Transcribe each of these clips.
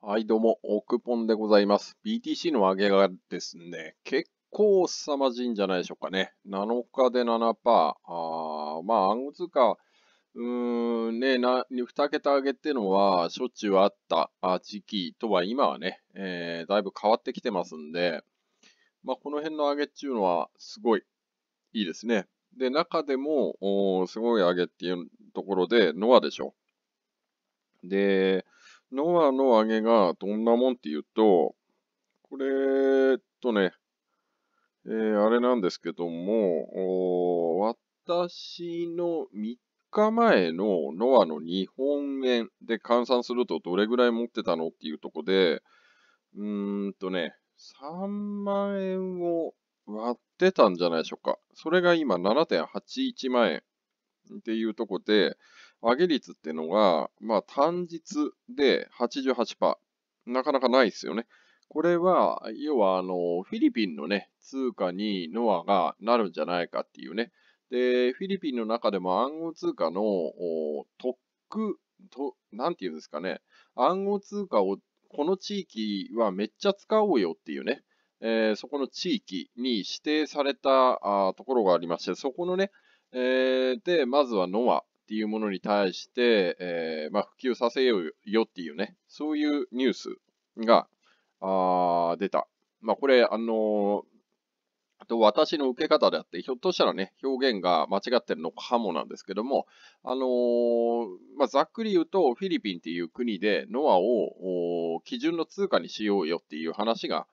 はい、どうも、オクポンでございます。BTC の上げがですね、結構凄まじいんじゃないでしょうかね。7日で7%、あまあ、暗号通貨、うーん、ね、な、2桁上げっていうのは、しょっちゅうあった時期とは今はね、えー、だいぶ変わってきてますんで、まあ、この辺の上げっていうのは、すごい、いいですね。で、中でも、すごい上げっていうところで、ノアでしょ。で、ノアの上げがどんなもんっていうと、これとね、えー、あれなんですけども、私の3日前のノアの日本円で換算するとどれぐらい持ってたのっていうとこで、うーんとね、3万円を割ってたんじゃないでしょうか。それが今7.81万円っていうとこで、上げ率っていうのが、まあ、単日で88%。なかなかないですよね。これは、要は、あの、フィリピンのね、通貨にノアがなるんじゃないかっていうね。で、フィリピンの中でも暗号通貨の特区、と、なんていうんですかね、暗号通貨をこの地域はめっちゃ使おうよっていうね、えー、そこの地域に指定されたあところがありまして、そこのね、えー、で、まずはノアっていうものに対して、えー、まあ、普及させようよっていうね、そういうニュースが、あ出た。まあ、これ、あのー、と私の受け方であって、ひょっとしたらね、表現が間違ってるのかもなんですけども、あのー、まあ、ざっくり言うと、フィリピンっていう国でノアを基準の通貨にしようよっていう話が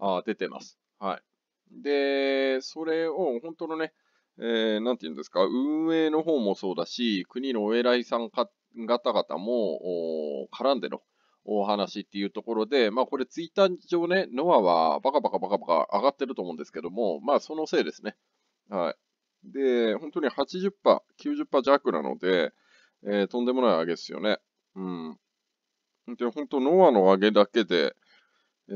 あ出てます。はい。で、それを本当のね、えー、なんて言うんですか、運営の方もそうだし、国のお偉いさん方々も絡んでのお話っていうところで、まあこれツイッター上ね、ノアはバカバカバカバカ上がってると思うんですけども、まあそのせいですね。はい。で、本当に80%、90%弱なので、えー、とんでもない上げですよね。うん。で、本当ノアの上げだけで、え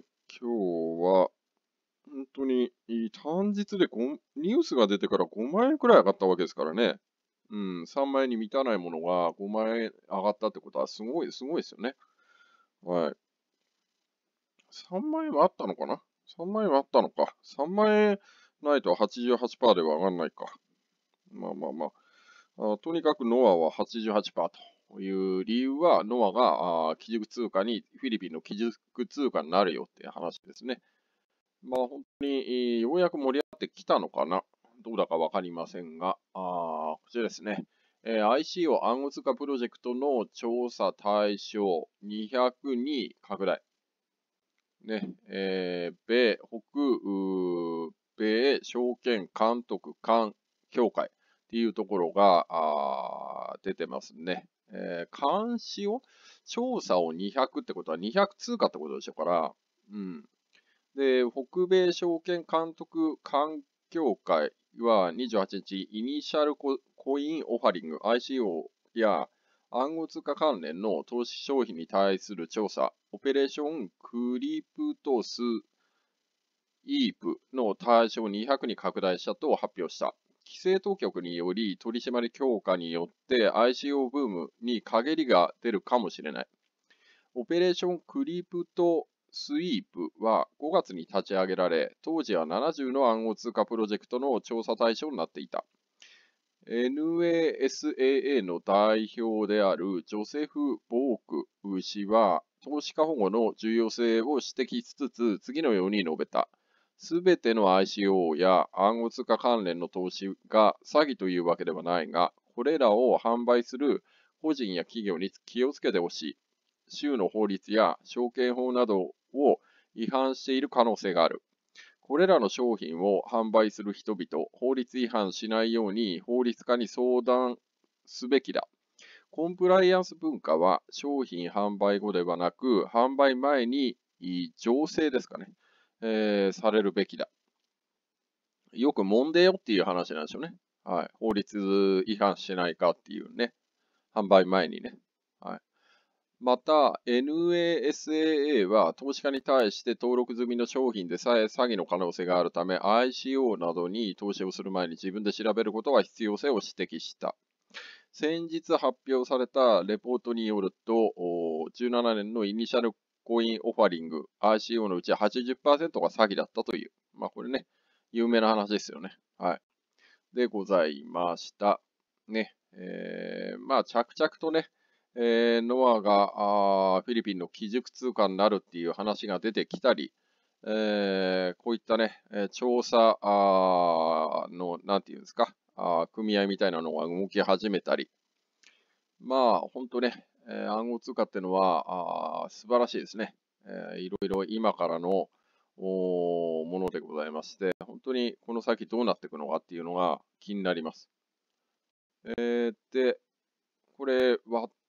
ー、今日は、本当に、単日でニュースが出てから5万円くらい上がったわけですからね。うん、3万円に満たないものが5万円上がったってことはすごい、すごいですよね。はい。3万円はあったのかな ?3 万円はあったのか。3万円ないと88%では上がらないか。まあまあまあ。あとにかくノアは88%という理由は、ノアが基軸通貨に、フィリピンの基軸通貨になるよっていう話ですね。まあ本当に、ようやく盛り上がってきたのかな。どうだかわかりませんが、あこちらですね。えー、ICO 暗号通貨プロジェクトの調査対象2 0に拡大。ね、えー、米、北、米証券監督官協会っていうところがあ出てますね。えー、監視を、調査を200ってことは200通貨ってことでしょうから、うん、で、北米証券監督環境会は28日、イニシャルコインオファリング ICO や暗号通貨関連の投資商品に対する調査、オペレーションクリプトスイープの対象200に拡大したと発表した。規制当局により取締り強化によって ICO ブームに陰りが出るかもしれない。オペレーションクリプトスイープは5月に立ち上げられ、当時は70の暗号通貨プロジェクトの調査対象になっていた。NASAA の代表であるジョセフ・ボーク氏は、投資家保護の重要性を指摘しつつ、次のように述べた。すべての ICO や暗号通貨関連の投資が詐欺というわけではないが、これらを販売する個人や企業に気をつけてほしい。州の法律や証券法などを違反している可能性がある。これらの商品を販売する人々、法律違反しないように法律家に相談すべきだ。コンプライアンス文化は商品販売後ではなく、販売前に醸成ですかね、えー、されるべきだ。よく揉んでよっていう話なんですよね。はい。法律違反しないかっていうね。販売前にね。また、NASAA は投資家に対して登録済みの商品でさえ詐欺の可能性があるため、ICO などに投資をする前に自分で調べることは必要性を指摘した。先日発表されたレポートによると、17年のイニシャルコインオファリング、ICO のうち80%が詐欺だったという。まあこれね、有名な話ですよね。はい。でございました。ね。えー、まあ着々とね、えー、ノアがあフィリピンの基軸通貨になるっていう話が出てきたり、えー、こういったね、調査あの、なんていうんですかあ、組合みたいなのが動き始めたり、まあ、本当ね、えー、暗号通貨っていうのはあ素晴らしいですね。えー、いろいろ今からのおものでございまして、本当にこの先どうなっていくのかっていうのが気になります。えー、で、これ、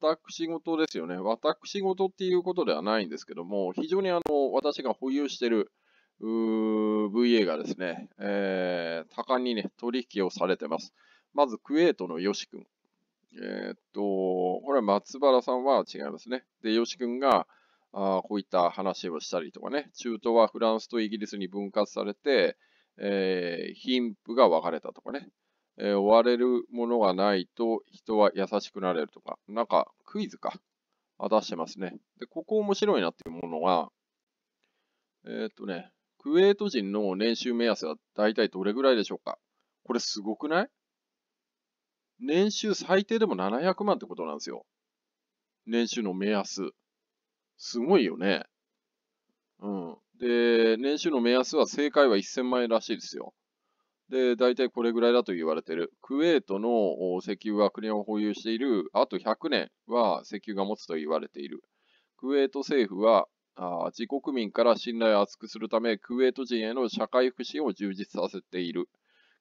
私事ですよね。私事っていうことではないんですけども、非常にあの、私が保有してる、VA がですね、えー、多感にね、取引をされてます。まず、クウェートのヨシ君。えー、っと、これは松原さんは違いますね。で、ヨシ君が、あこういった話をしたりとかね、中東はフランスとイギリスに分割されて、えー、貧富が分かれたとかね、えー、追われるものがないと人は優しくなれるとか、なんかクイズか。あ出してますね。で、ここ面白いなっていうものが、えー、っとね、クウェート人の年収目安は大体どれぐらいでしょうかこれすごくない年収最低でも700万ってことなんですよ。年収の目安。すごいよね。うん。で、年収の目安は正解は1000万円らしいですよ。で、大体これぐらいだと言われている。クウェートの石油は国を保有している、あと100年は石油が持つと言われている。クウェート政府は、あ自国民から信頼を厚くするため、クウェート人への社会福祉を充実させている。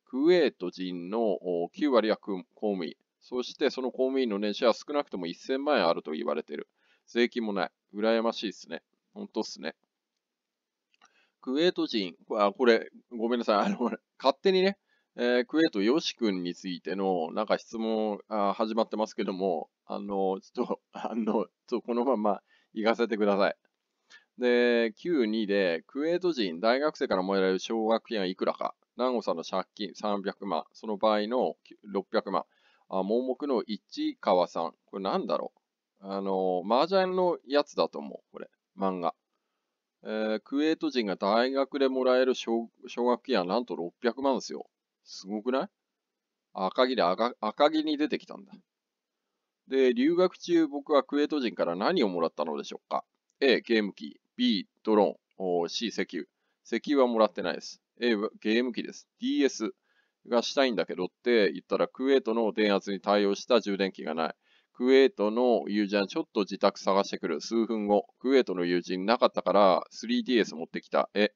クウェート人の9割は公務員。そしてその公務員の年収は少なくとも1000万円あると言われている。税金もない。羨ましいですね。本当っすね。クウェート人、あこれ、ごめんなさい、あの勝手にね、えー、クエートよし君についての、なんか質問あ始まってますけども、あの、ちょっと、あの、ちょこのまま行かせてください。で、Q2 で、クウェート人、大学生からもらえる奨学金はいくらか。南郷さんの借金300万、その場合の600万。あ盲目の市川さん、これなんだろうあの、麻雀のやつだと思う、これ、漫画。えー、クウェート人が大学でもらえる奨学金はなんと600万ですよ。すごくない赤木で赤、赤木に出てきたんだ。で、留学中僕はクウェート人から何をもらったのでしょうか ?A、ゲーム機。B、ドローン。C、石油。石油はもらってないです。A、ゲーム機です。DS がしたいんだけどって言ったらクウェートの電圧に対応した充電器がない。クウェートの友人はちょっと自宅探してくる。数分後。クウェートの友人なかったから 3DS 持ってきた。え。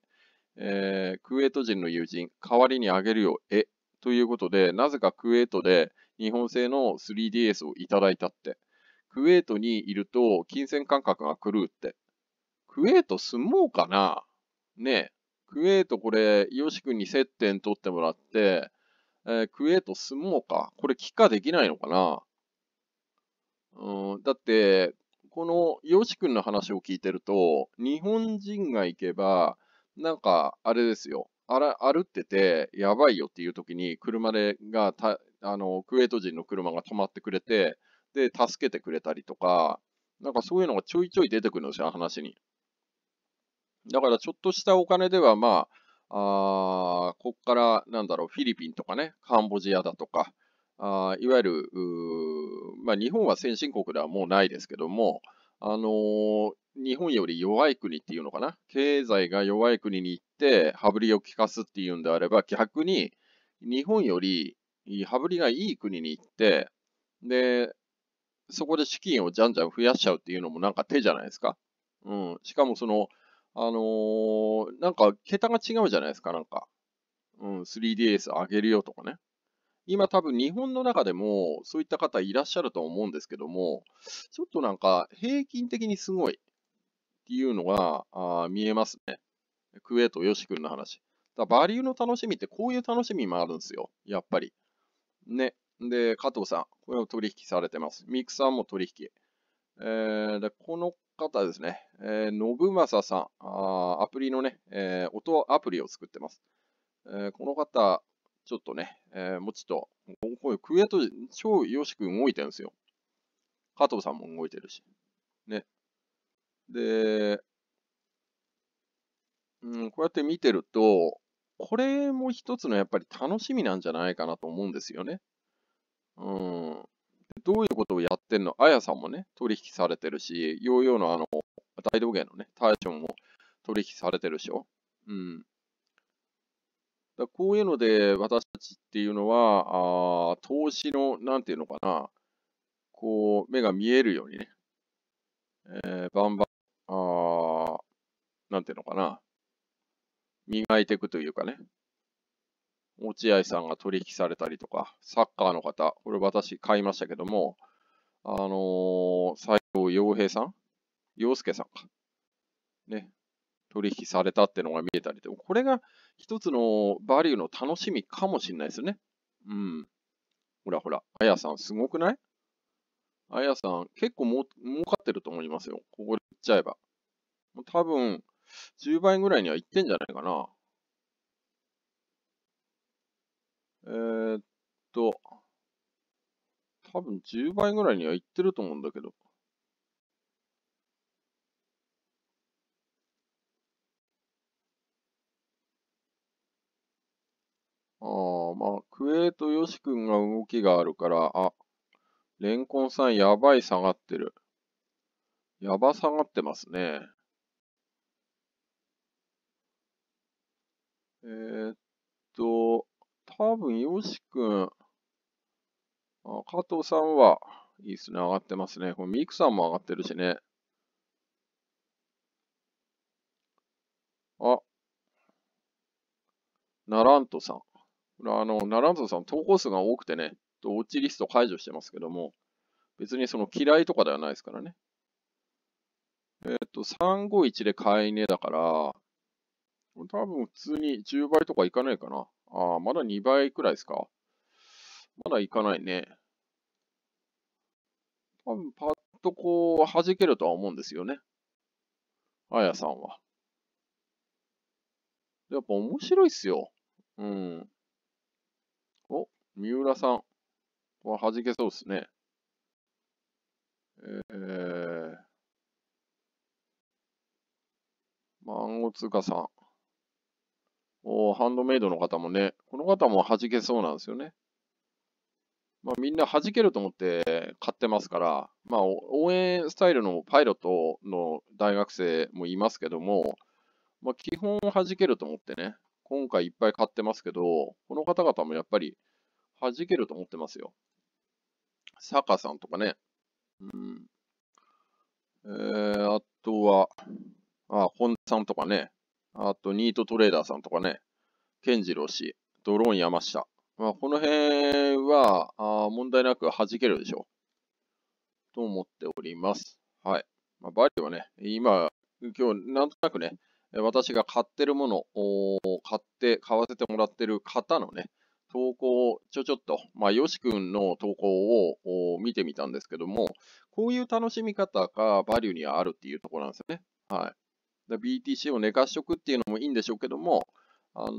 えー、クウェート人の友人、代わりにあげるよ。え。ということで、なぜかクウェートで日本製の 3DS をいただいたって。クウェートにいると金銭感覚が狂うって。クウェート住もうかなねえ。クウェートこれ、ヨシ君に接点取ってもらって、えー、クウェート住もうか。これ、帰化できないのかなうん、だって、このヨシ君の話を聞いてると、日本人が行けば、なんか、あれですよ。あら歩ってて、やばいよっていう時に、車でがたあの、クウェート人の車が止まってくれて、で、助けてくれたりとか、なんかそういうのがちょいちょい出てくるんですよ、話に。だからちょっとしたお金では、まあ、あこっから、なんだろう、フィリピンとかね、カンボジアだとか、あいわゆる、まあ、日本は先進国ではもうないですけども、あのー、日本より弱い国っていうのかな、経済が弱い国に行って、羽振りを利かすっていうんであれば、逆に日本より羽振りがいい国に行って、で、そこで資金をじゃんじゃん増やしちゃうっていうのもなんか手じゃないですか。うん、しかもその、あのー、なんか桁が違うじゃないですか、なんか。うん、3DS 上げるよとかね。今多分日本の中でもそういった方いらっしゃると思うんですけども、ちょっとなんか平均的にすごいっていうのがあ見えますね。クウェート、ヨシ君の話。だバリューの楽しみってこういう楽しみもあるんですよ、やっぱり。ね。で、加藤さん、これを取引されてます。ミクさんも取引。えー、でこの方ですね、えー、信正さんあ、アプリのね、えー、音アプリを作ってます。えー、この方、ちょっとね、えー、もちと、これ、クエと、超よしく動いてるんですよ。加藤さんも動いてるし。ね。で、うん、こうやって見てると、これも一つのやっぱり楽しみなんじゃないかなと思うんですよね。うん。どういうことをやってんのあやさんもね、取引されてるし、ヨーヨーのあの、大道芸のね、大将も取引されてるでしょ。うん。だこういうので、私たちっていうのは、あ投資の、なんていうのかな、こう、目が見えるようにね、えー、バンバン、あなんていうのかな、磨いていくというかね、落合さんが取引されたりとか、サッカーの方、これ私買いましたけども、あのー、西藤洋平さん洋介さんか。ね、取引されたっていうのが見えたりで、これが一つのバリューの楽しみかもしれないですね。うん。ほらほら、あやさんすごくないあやさん結構も儲かってると思いますよ。ここで売っちゃえば。もう多分、10倍ぐらいにはいってんじゃないかな。えー、っと、多分10倍ぐらいにはいってると思うんだけど、ああ、まあ、クエイとヨシ君が動きがあるから、あ、レンコンさんやばい下がってる。やば下がってますね。えー、っと、多分ヨシ君、あ、加藤さんは、いいっすね、上がってますね。これミクさんも上がってるしね。あ、ナラントさん。あの、ナランゾさん、投稿数が多くてね、ウォッチリスト解除してますけども、別にその嫌いとかではないですからね。えっ、と、351で買い値だから、多分普通に10倍とかいかないかな。ああ、まだ2倍くらいですか。まだいかないね。多分パッとこう、弾けるとは思うんですよね。あやさんは。やっぱ面白いっすよ。うん。お、三浦さんは弾けそうですね。えー、マンゴツカさん。おハンドメイドの方もね、この方も弾けそうなんですよね。まあ、みんな弾けると思って買ってますから、まあ、応援スタイルのパイロットの大学生もいますけども、まあ、基本弾けると思ってね、今回いっぱい買ってますけど、この方々もやっぱり弾けると思ってますよ。サカさんとかね。うん。えー、あとは、あ、本田さんとかね。あと、ニートトレーダーさんとかね。ケンジロー氏、ドローン山下。まあ、この辺はあ問題なく弾けるでしょう。と思っております。はい。まあ、バリはね、今、今日なんとなくね、私が買ってるものを買って、買わせてもらってる方のね、投稿をちょちょっと、まあ、よしくんの投稿を見てみたんですけども、こういう楽しみ方がバリューにあるっていうところなんですよね。はい。BTC を寝かしとくっていうのもいいんでしょうけども、あの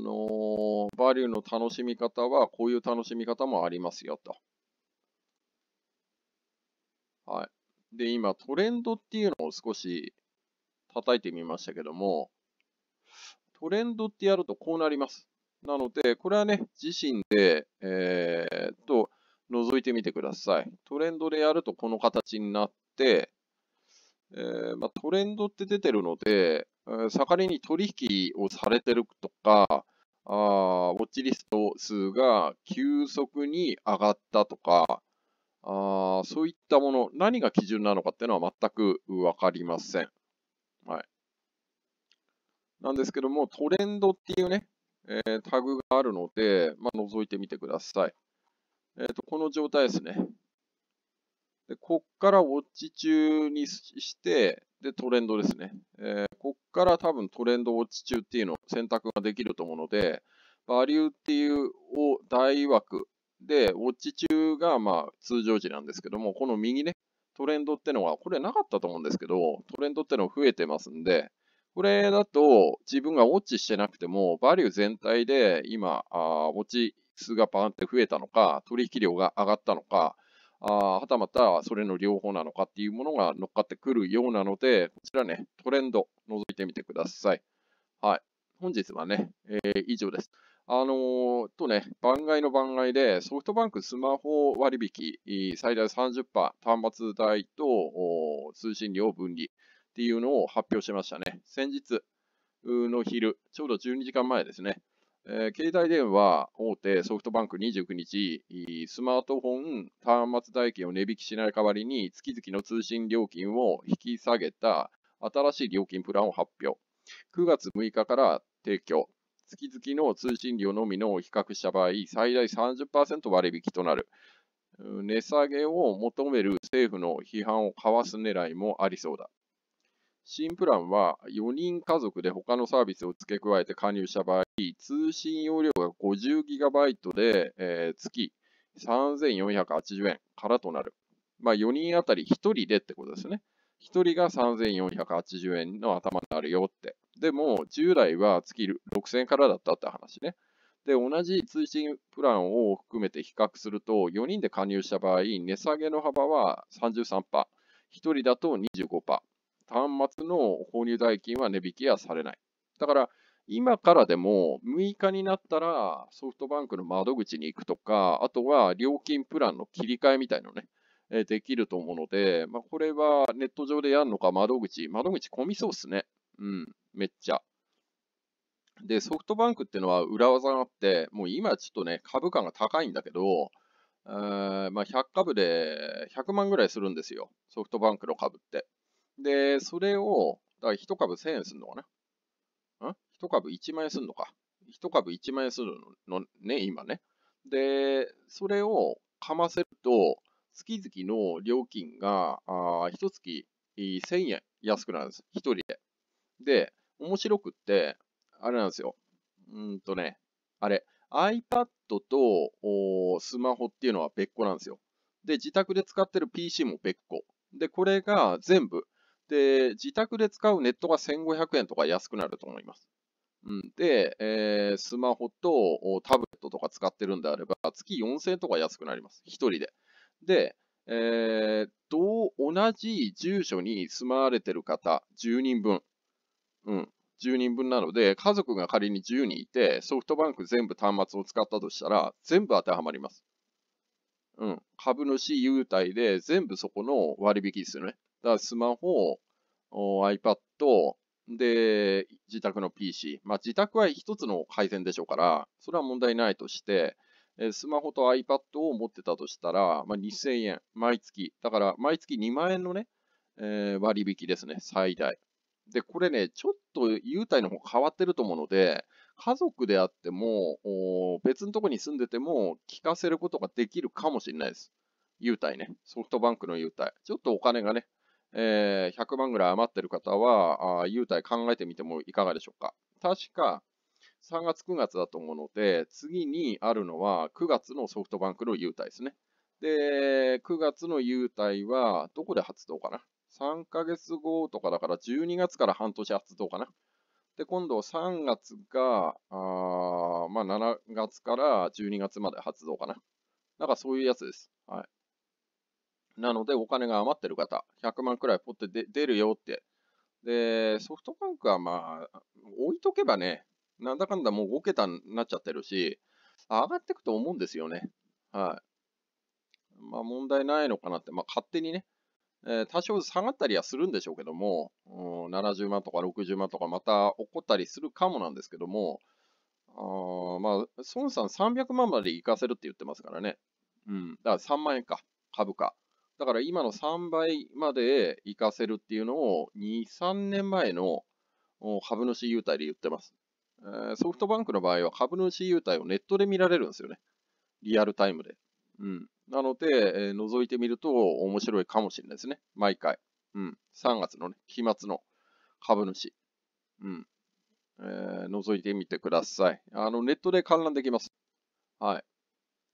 ー、バリューの楽しみ方は、こういう楽しみ方もありますよと。はい。で、今、トレンドっていうのを少し叩いてみましたけども、トレンドってやるとこうなります。なので、これはね、自身で、えー、っと、覗いてみてください。トレンドでやるとこの形になって、えー、まあ、トレンドって出てるので、盛りに取引をされてるとか、あウォッチリスト数が急速に上がったとか、あそういったもの、何が基準なのかっていうのは全くわかりません。なんですけども、トレンドっていうね、えー、タグがあるので、まあ、覗いてみてください。えっ、ー、と、この状態ですね。で、こっからウォッチ中にして、で、トレンドですね。えー、こっから多分トレンドウォッチ中っていうのを選択ができると思うので、バリューっていうを大枠で、ウォッチ中がまあ通常時なんですけども、この右ね、トレンドってのは、これなかったと思うんですけど、トレンドってのは増えてますんで、これだと自分がウォッチしてなくても、バリュー全体で今、ウォッチ数がバーンって増えたのか、取引量が上がったのか、あはたまたそれの両方なのかっていうものが乗っかってくるようなので、こちらね、トレンド覗いてみてください。はい。本日はね、えー、以上です。あのー、とね、番外の番外で、ソフトバンクスマホ割引、最大30%、端末代と通信料分離。っていうのを発表しましたね。先日の昼、ちょうど12時間前ですね。えー、携帯電話大手ソフトバンク29日、スマートフォン端末代金を値引きしない代わりに、月々の通信料金を引き下げた新しい料金プランを発表。9月6日から提供。月々の通信料のみの比較した場合、最大30%割引となる。値下げを求める政府の批判をかわす狙いもありそうだ。新プランは4人家族で他のサービスを付け加えて加入した場合、通信容量が 50GB で、えー、月3480円からとなる。まあ、4人あたり1人でってことですね。1人が3480円の頭になるよって。でも、従来は月6000円からだったって話ね。で、同じ通信プランを含めて比較すると、4人で加入した場合、値下げの幅は33%、1人だと25%。端末の購入代金は値引きはされない。だから、今からでも6日になったらソフトバンクの窓口に行くとか、あとは料金プランの切り替えみたいのね、えできると思うので、まあ、これはネット上でやるのか窓口、窓口混みそうっすね。うん、めっちゃ。で、ソフトバンクっていうのは裏技があって、もう今ちょっとね、株価が高いんだけど、えまあ、100株で100万ぐらいするんですよ、ソフトバンクの株って。で、それを、だから1株1000円するのかな。ん ?1 株1万円するのか。1株1万円するのね、今ね。で、それをかませると、月々の料金が、あ一月1000円安くなるんです。1人で。で、面白くって、あれなんですよ。うんとね、あれ、iPad とスマホっていうのは別個なんですよ。で、自宅で使ってる PC も別個。で、これが全部で、自宅で使うネットが1500円とか安くなると思います。うん、で、えー、スマホとタブレットとか使ってるんであれば、月4000円とか安くなります。1人で。で、えー、同じ住所に住まわれてる方、10人分。うん、10人分なので、家族が仮に10人いて、ソフトバンク全部端末を使ったとしたら、全部当てはまります。うん、株主優待で全部そこの割引ですよね。だからスマホ、iPad、で、自宅の PC。まあ、自宅は一つの改線でしょうから、それは問題ないとして、スマホと iPad を持ってたとしたら、まあ、2000円、毎月。だから、毎月2万円のね、えー、割引ですね、最大。で、これね、ちょっと優待の方変わってると思うので、家族であっても、別のとこに住んでても、聞かせることができるかもしれないです。優待ね。ソフトバンクの優待。ちょっとお金がね、えー、100万ぐらい余ってる方は、優待考えてみてもいかがでしょうか。確か、3月9月だと思うので、次にあるのは9月のソフトバンクの優待ですね。で、9月の優待は、どこで発動かな ?3 ヶ月後とかだから、12月から半年発動かなで、今度3月が、あまあ、7月から12月まで発動かな。なんかそういうやつです。はい。なので、お金が余ってる方、100万くらいポって出るよって。で、ソフトバンクはまあ、置いとけばね、なんだかんだもう5桁になっちゃってるし、上がっていくと思うんですよね。はい。まあ問題ないのかなって、まあ勝手にね、えー、多少下がったりはするんでしょうけども、うん、70万とか60万とかまた起こったりするかもなんですけども、あまあ、孫さん300万まで行かせるって言ってますからね。うん。だから3万円か、株価。だから今の3倍まで行かせるっていうのを2、3年前の株主優待で言ってます。ソフトバンクの場合は株主優待をネットで見られるんですよね。リアルタイムで。うん。なので、え覗いてみると面白いかもしれないですね。毎回。うん。3月のね、期末の株主。うん。えー、覗いてみてください。あの、ネットで観覧できます。はい。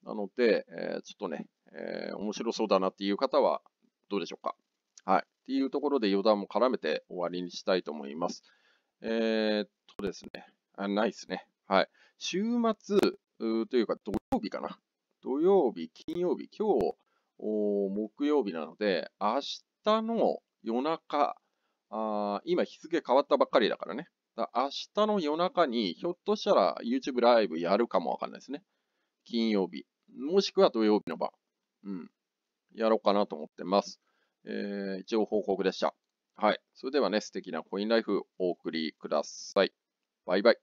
なので、えー、ちょっとね、えー、面白そうだなっていう方はどうでしょうか。はい。っていうところで余談も絡めて終わりにしたいと思います。えー、っとですね。あ、ないですね。はい。週末というか土曜日かな。土曜日、金曜日、今日、木曜日なので、明日の夜中、あ今日付変わったばっかりだからね。だ明日の夜中に、ひょっとしたら YouTube ライブやるかもわかんないですね。金曜日。もしくは土曜日の晩。うん、やろうかなと思ってます。えー、一応報告でした。はい。それではね、素敵なコインライフお送りください。バイバイ。